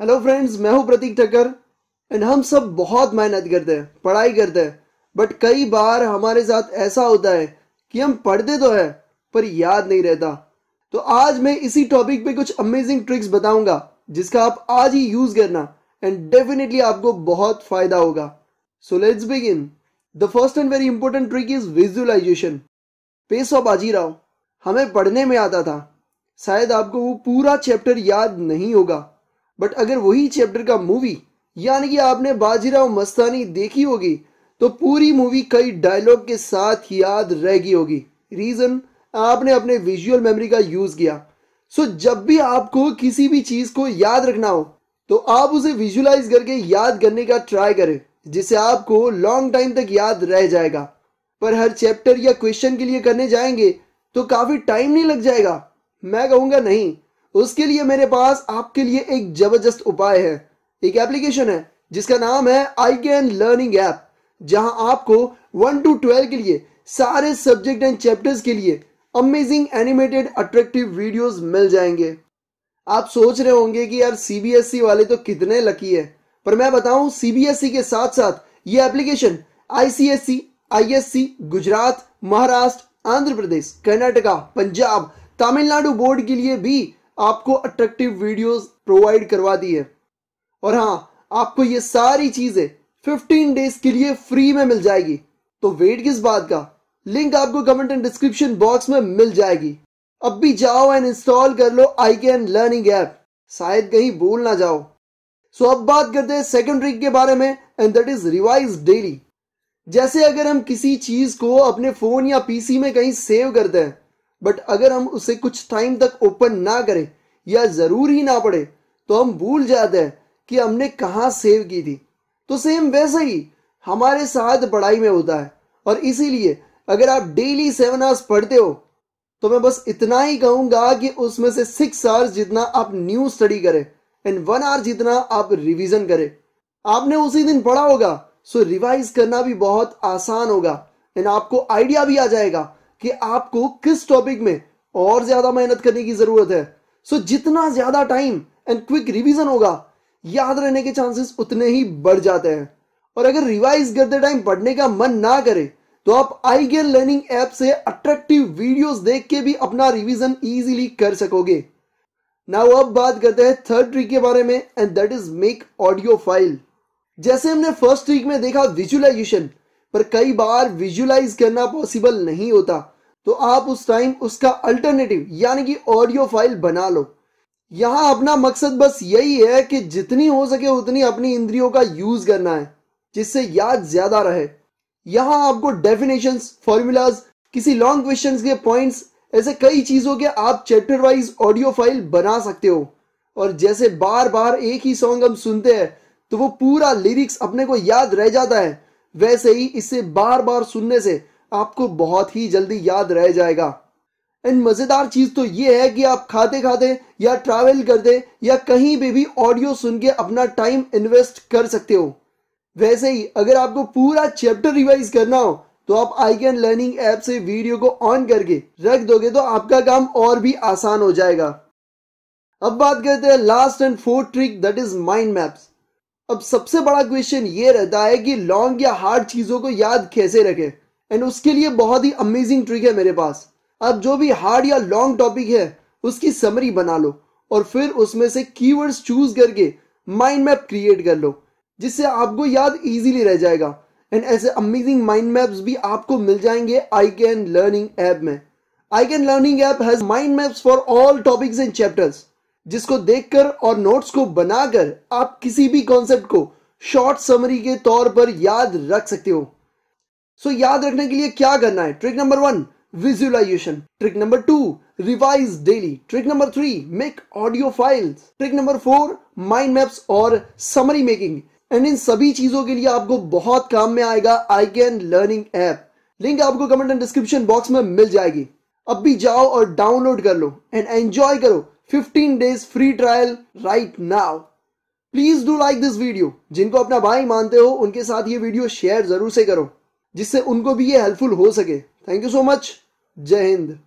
hello friends मैं हूं प्रतीक Thakkar and हम सब बहुत मेहनत करते हैं पढ़ाई करते हैं बट कई बार हमारे साथ ऐसा होता है कि हम पढ़ते तो है पर याद नहीं रहता तो आज मैं इसी टॉपिक पे कुछ अमेजिंग ट्रिक्स बताऊंगा जिसका आप आज ही यूज करना एंड डेफिनेटली आपको बहुत फायदा होगा so let's begin the first and very important trick is visualization पेस ऑफ बाजीराव हमें पढ़ने में आता था शायद आपको वो पूरा चैप्टर याद नहीं होगा बट अगर वही चैप्टर का मूवी यानी कि आपने बाजीराव मस्तानी देखी होगी तो पूरी मूवी कई डायलॉग के साथ याद रह गई होगी रीजन आपने अपने विजुअल मेमोरी का यूज किया सो जब भी आपको किसी भी चीज को याद रखना हो तो आप उसे विजुलाइज करके याद करने का ट्राई करें जिससे आपको लॉन्ग टाइम तक याद रह जाएगा पर हर चैप्टर या क्वेश्चन के लिए करने जाएंगे तो काफी टाइम नहीं लग जाएगा मैं कहूंगा नहीं उसके लिए मेरे पास आपके लिए एक जबरदस्त उपाय है एक एप्लीकेशन है जिसका नाम है आई कैन लर्निंग ऐप जहां आपको वन टू ट्वेल्व के लिए सारे सब्जेक्ट एंड चैप्टर्स के लिए अमेजिंग एनिमेटेड अट्रैक्टिव वीडियोस मिल जाएंगे आप सोच रहे होंगे कि यार सीबीएसई e वाले तो कितने लकी है पर मैं बताऊं सीबीएसई e के साथ साथ ये application ICSC ISC e, Gujarat Maharashtra Andhra Pradesh Karnataka Punjab Tamil Nadu board के लिए भी आपको अट्रैक्टिव वीडियोस प्रोवाइड करवा दी है और हाँ आपको ये सारी चीजें 15 डेज के लिए फ्री में मिल जाएगी तो वेट किस बात का लिंक आपको कमेंट एंड डिस्क्रिप्शन बॉक्स में मिल जाएगी अब भी जाओ एंड इंस्टॉल कर लो आई कैन लर्निंग ऐप शायद कहीं भूल ना जाओ सो so, अब बात करते हैं सेकेंड रिंग के बारे में and that is revise daily जैसे अगर हम किसी चीज को अपने फोन या पीसी में कहीं सेव करते हैं बट अगर हम उसे कुछ टाइम तक ओपन ना करें या ज़रूर ही ना पड़े तो हम भूल जाते हैं कि हमने कहाँ सेव की थी तो सेम वैसे ही हमारे साथ पढ़ाई में होता है और इसीलिए अगर आप डेली सेवन आवर्स पढ़ते हो तो मैं बस इतना ही कहूंगा कि उसमें से सिक्स आवर्स जितना आप न्यू स्टडी करें एंड वन आवर जितना आप रिवीजन करें आपने उसी दिन पढ़ा होगा सो रिवाइज करना भी बहुत आसान होगा एंड आपको आइडिया भी आ जाएगा कि आपको किस टॉपिक में और ज्यादा मेहनत करने की जरूरत है सो so, जितना ज्यादा टाइम एंड क्विक रिवीजन होगा याद रहने के चांसेस उतने ही बढ़ जाते हैं और अगर रिवाइज करते टाइम पढ़ने का मन ना करे तो आप आई गेयर लर्निंग ऐप से अट्रैक्टिव वीडियोस देख के भी अपना रिवीजन इजीली कर सकोगे नाउ अब बात करते हैं थर्ड ट्रिक के बारे में and that is make audio file जैसे हमने फर्स्ट ट्रिक में देखा विजुअलाइजेशन पर कई बार विजुलाइज करना पॉसिबल नहीं होता तो आप उस टाइम उसका अल्टरनेटिव यानी कि ऑडियो फाइल बना लो यहां अपना मकसद बस यही है कि जितनी हो सके उतनी अपनी इंद्रियों का यूज करना है जिससे याद ज्यादा रहे यहां आपको डेफिनेशन फॉर्मूलाज किसी लॉन्ग क्वेश्चन के पॉइंट्स ऐसे कई चीजों के आप चैप्टर वाइज ऑडियो फाइल बना सकते हो और जैसे बार बार एक ही सॉन्ग हम सुनते हैं तो वो पूरा लिरिक्स अपने को याद रह जाता है वैसे ही इसे बार बार सुनने से आपको बहुत ही जल्दी याद रह जाएगा एंड मज़ेदार चीज़ तो ये है कि आप खाते खाते या ट्रैवल करते या कहीं पे भी ऑडियो सुन के अपना टाइम इन्वेस्ट कर सकते हो वैसे ही अगर आपको पूरा चैप्टर रिवाइज करना हो तो आप आई कैन लर्निंग ऐप से वीडियो को ऑन करके रख दोगे तो आपका काम और भी आसान हो जाएगा अब बात करते हैं last and fourth trick that is mind maps अब सबसे बड़ा क्वेश्चन ये रहता है कि लॉन्ग या हार्ड चीजों को याद कैसे रखें एंड उसके लिए बहुत ही अमेजिंग ट्रिक है मेरे पास अब जो भी हार्ड या लॉन्ग टॉपिक है उसकी समरी बना लो और फिर उसमें से कीवर्ड्स चूज करके माइंड मैप क्रिएट कर लो जिससे आपको याद इजीली रह जाएगा एंड ऐसे अमेजिंग माइंड मैप्स भी आपको मिल जाएंगे आई कैन लर्निंग ऐप में I can learning app has mind maps for all topics and chapters जिसको देखकर और नोट्स को बनाकर आप किसी भी कॉन्सेप्ट को शॉर्ट समरी के तौर पर याद रख सकते हो सो so, याद रखने के लिए क्या करना है trick number one visualization trick number two revise daily trick number three make audio files trick number four mind maps और समरी मेकिंग एंड इन सभी चीजों के लिए आपको बहुत काम में आएगा I can learning app link आपको कमेंट एंड डिस्क्रिप्शन बॉक्स में मिल जाएगी अब भी जाओ और डाउनलोड कर लो एंड एंजॉय करो 15 days free trial right now please do like this video जिनको अपना भाई मानते हो उनके साथ ये वीडियो शेयर जरूर से करो जिससे उनको भी ये हेल्पफुल हो सके थैंक यू सो मच जय हिंद